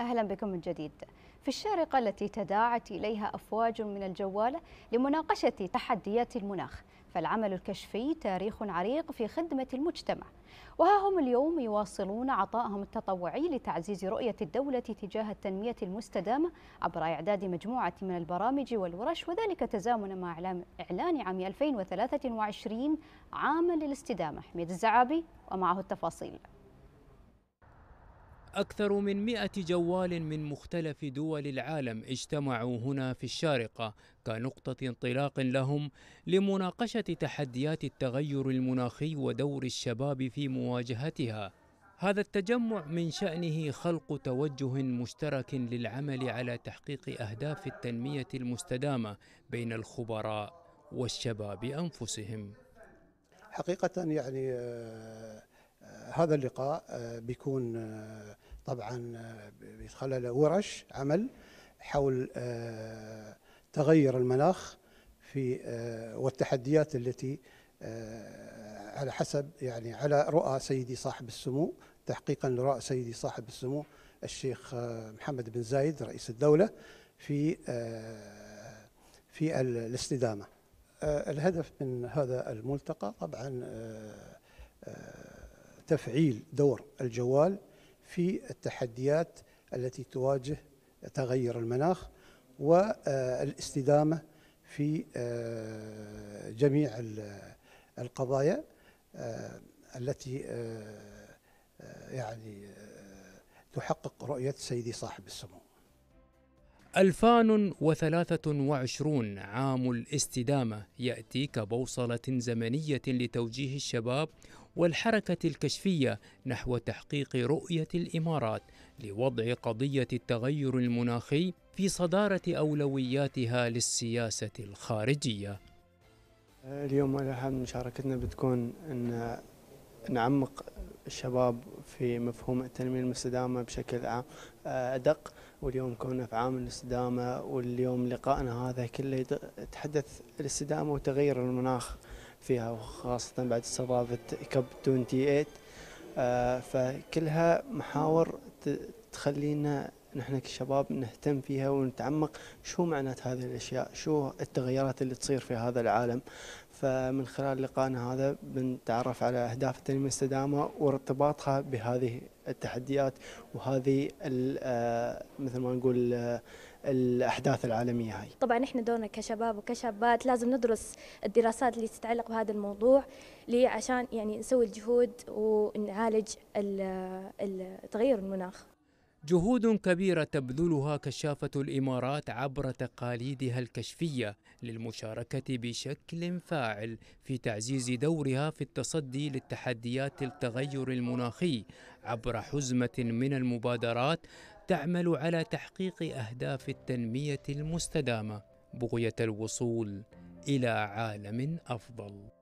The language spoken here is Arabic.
أهلا بكم من جديد في الشارقة التي تداعت إليها أفواج من الجوالة لمناقشة تحديات المناخ فالعمل الكشفي تاريخ عريق في خدمة المجتمع وها هم اليوم يواصلون عطائهم التطوعي لتعزيز رؤية الدولة تجاه التنمية المستدامة عبر إعداد مجموعة من البرامج والورش وذلك تزامنا مع إعلان عام 2023 عاما للاستدامة حميد الزعابي ومعه التفاصيل أكثر من مئة جوال من مختلف دول العالم اجتمعوا هنا في الشارقة كنقطة انطلاق لهم لمناقشة تحديات التغير المناخي ودور الشباب في مواجهتها هذا التجمع من شأنه خلق توجه مشترك للعمل على تحقيق أهداف التنمية المستدامة بين الخبراء والشباب أنفسهم حقيقة يعني آه، هذا اللقاء آه، بيكون آه، طبعا آه، بيتخلل ورش عمل حول تغير المناخ في والتحديات التي على حسب يعني على رؤى سيدي صاحب السمو تحقيقا لرؤى سيدي صاحب السمو الشيخ محمد بن زايد رئيس الدولة في في الاستدامة الهدف من هذا الملتقى طبعا تفعيل دور الجوال في التحديات التي تواجه تغير المناخ والاستدامه في آه، جميع آه، القضايا آه، التي يعني تحقق رؤيه سيدي صاحب السمو 2023 عام الاستدامة يأتي كبوصلة زمنية لتوجيه الشباب والحركة الكشفية نحو تحقيق رؤية الإمارات لوضع قضية التغير المناخي في صدارة أولوياتها للسياسة الخارجية اليوم الأهم مشاركتنا بتكون أن نعمق الشباب في مفهوم التنمية المستدامة بشكل عام أدق واليوم كنا في عام الاستدامة واليوم لقائنا هذا كله يتحدث الاستدامة وتغير المناخ فيها وخاصة بعد استضافة كب 28 آه، فكلها محاور تخلينا نحن كشباب نهتم فيها ونتعمق شو معنات هذه الأشياء شو التغيرات اللي تصير في هذا العالم فمن خلال لقائنا هذا بنتعرف على أهداف التنمية المستدامة وارتباطها بهذه التحديات وهذه آه، مثل ما نقول آه، الاحداث العالميه هاي. طبعا احنا دورنا كشباب وكشابات لازم ندرس الدراسات اللي تتعلق بهذا الموضوع لي عشان يعني نسوي الجهود ونعالج آه، التغير المناخ. جهود كبيرة تبذلها كشافة الإمارات عبر تقاليدها الكشفية للمشاركة بشكل فاعل في تعزيز دورها في التصدي للتحديات التغير المناخي عبر حزمة من المبادرات تعمل على تحقيق أهداف التنمية المستدامة بغية الوصول إلى عالم أفضل